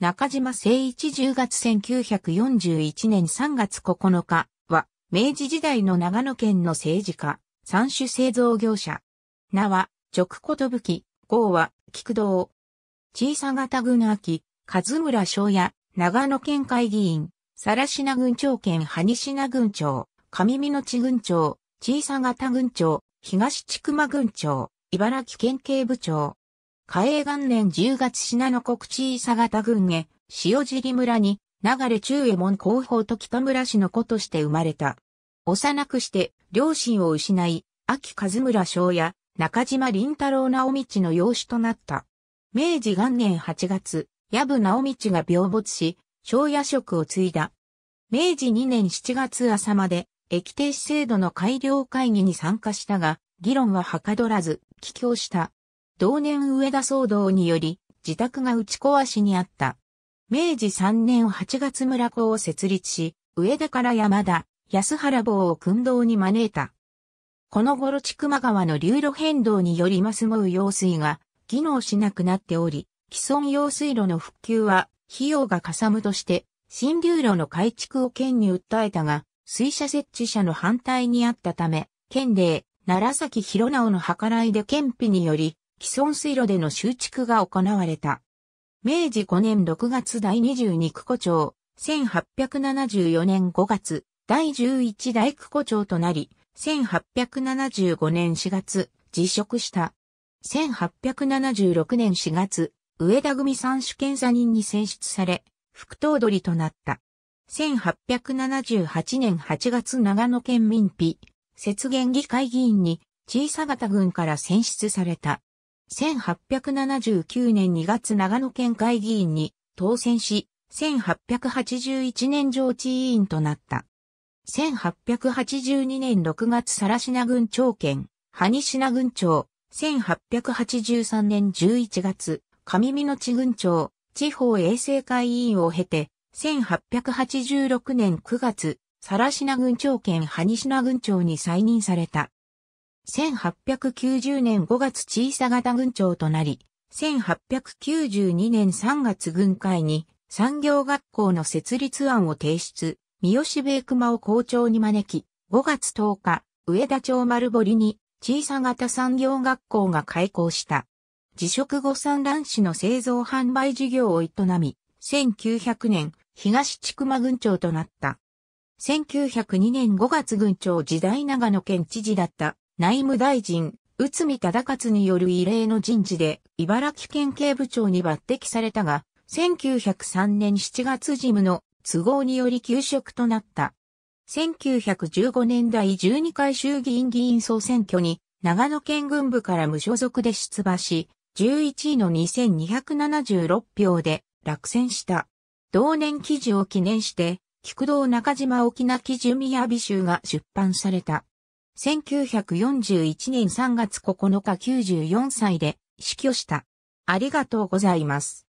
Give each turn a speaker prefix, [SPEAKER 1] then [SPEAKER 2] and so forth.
[SPEAKER 1] 中島誠一10月1941年3月9日は、明治時代の長野県の政治家、三種製造業者。名は、直ことぶき、号は、菊道。小さ型軍秋、和村昌也、長野県会議員、更品郡長県羽品郡長、上美の地郡長、小さ型郡長、東千曲郡長、茨城県警部長、嘉永元年10月品の国地伊佐型郡へ、塩尻村に、流中右門広報と北村氏の子として生まれた。幼くして、両親を失い、秋和村翔や中島林太郎直道の養子となった。明治元年8月、部直道が病没し、庄夜職を継いだ。明治2年7月朝まで、駅停止制度の改良会議に参加したが、議論ははかどらず、帰郷した。同年上田騒動により、自宅が打ち壊しにあった。明治3年8月村子を設立し、上田から山田、安原坊を訓導に招いた。この頃千曲川の流路変動によりますごう用水が、機能しなくなっており、既存用水路の復旧は、費用がかさむとして、新流路の改築を県に訴えたが、水車設置者の反対にあったため、県令、奈良崎広直の計らいで県費により、既存水路での修築が行われた。明治5年6月第22区古町、1874年5月、第11大区古町となり、1875年4月、辞職した。1876年4月、上田組三種検査人に選出され、副頭取となった。1878年8月長野県民費、節原議会議員に、小さ型軍から選出された。1879年2月長野県会議員に当選し、1881年上地委員となった。1882年6月サラシナ郡長県、ハニシナ郡長、1883年11月、上美野地郡長、地方衛生会委員を経て、1886年9月、サラシナ郡長県ハニシナ郡長に再任された。1890年5月小さ型軍長となり、1892年3月軍会に産業学校の設立案を提出、三好米熊を校長に招き、5月10日、上田町丸堀に小さ型産業学校が開校した。自食後産卵紙の製造販売事業を営み、1900年、東千曲郡長となった。1902年5月郡長時代長野県知事だった内務大臣、内海忠勝による異例の人事で、茨城県警部長に抜擢されたが、1903年7月事務の都合により休職となった。1915年第12回衆議院議員総選挙に長野県軍部から無所属で出馬し、11位の2276票で落選した。同年記事を記念して、菊道中島沖縄記準宮美集が出版された。1941年3月9日94歳で死去した。ありがとうございます。